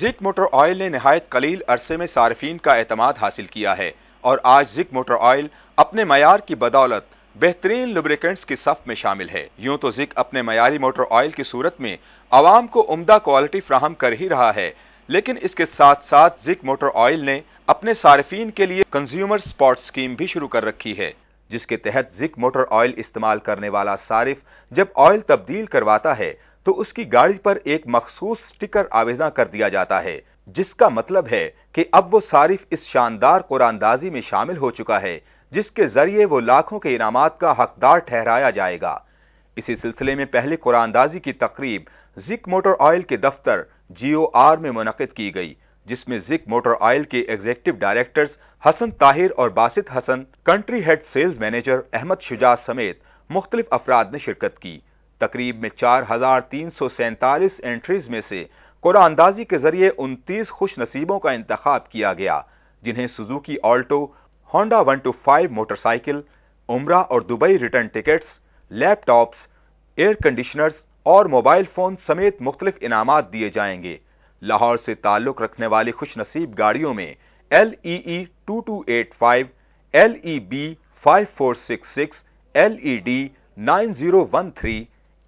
जिक motor oil ने नहायत कलील अरसे में सार्फिन का अहतमाद हासिल किया है और आज जिक मोटर ऑयल अपने मैार की बदौलत बेहतरीन लुब्रिकेंट्स की सफ में शामिल है यूं तो जिक अपने मयारी मोटर ऑयल की सूरत में आवाम को उम्दा क्वालिटी फ्राहम कर ही रहा है लेकिन इसके साथ साथ जिक मोटर ऑयल ने अपने सार्फिन के लिए कंज्यूमर स्पॉट स्कीम भी शुरू कर रखी है जिसके तहत जिक मोटर ऑयल इस्तेमाल करने वाला सारिफ जब ऑयल तब्दील करवाता है तो उसकी गाड़ी पर एक मखसूस स्टिकर आवेजा कर दिया जाता है जिसका मतलब है कि अब वो सारिफ इस शानदार कुरानदाजी में शामिल हो चुका है जिसके जरिए वो लाखों के इनाम का हकदार ठहराया जाएगा इसी सिलसिले में पहले कुरानदाजी की तकरीब जिक मोटर ऑयल के दफ्तर जीओ आर में मुनद की गई जिसमें जिक मोटर ऑयल के एग्जीक्यूटिव डायरेक्टर्स हसन ताहिर और Basit Hasan country head sales manager Ahmad Shuja समेत मुख्तलिफ अफराद ने शिरकत की तकरीब में चार हजार तीन सौ सैंतालीस एंट्रीज में से कुरा अंदाजी के जरिए उनतीस खुश नसीबों का इंतखब किया गया जिन्हें Suzuki Alto Honda one two five motorcycle उमरा और Dubai return tickets laptops air conditioners और मोबाइल फोन समेत मुख्तलिफ इनाम दिए जाएंगे लाहौर से ताल्लुक रखने वाली खुश नसीब गाड़ियों में L E E two two eight five L E B five four six six L E D nine zero one three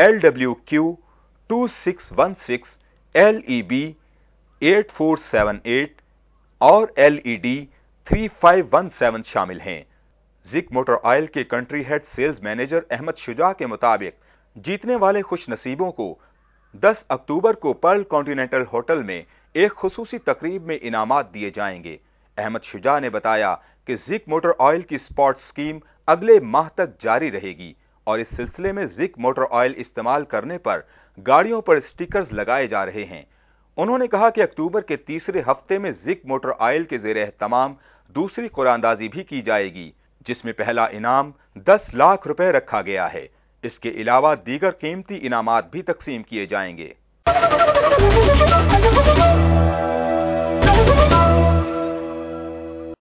L L W Q two six six one E B eight four seven eight और L E D three five one seven शामिल हैं Zic motor oil के country head sales manager Ahmad Shuja के मुताबिक जीतने वाले खुश नसीबों को 10 अक्टूबर को पर्ल कॉन्टिनेंटल होटल में एक खसूसी तकरीब में इनाम दिए जाएंगे अहमद शुजा ने बताया कि जिक मोटर ऑयल की स्पॉट स्कीम अगले माह तक जारी रहेगी और इस सिलसिले में जिक मोटर ऑयल इस्तेमाल करने पर गाड़ियों पर स्टिकर्स लगाए जा रहे हैं उन्होंने कहा कि अक्टूबर के तीसरे हफ्ते में जिक मोटर ऑयल के जेर तमाम दूसरी कुरानदाजी भी की जाएगी जिसमें पहला इनाम दस लाख रुपए रखा गया है इसके अलावा दीगर कीमती इनाम भी तकसीम किए जाएंगे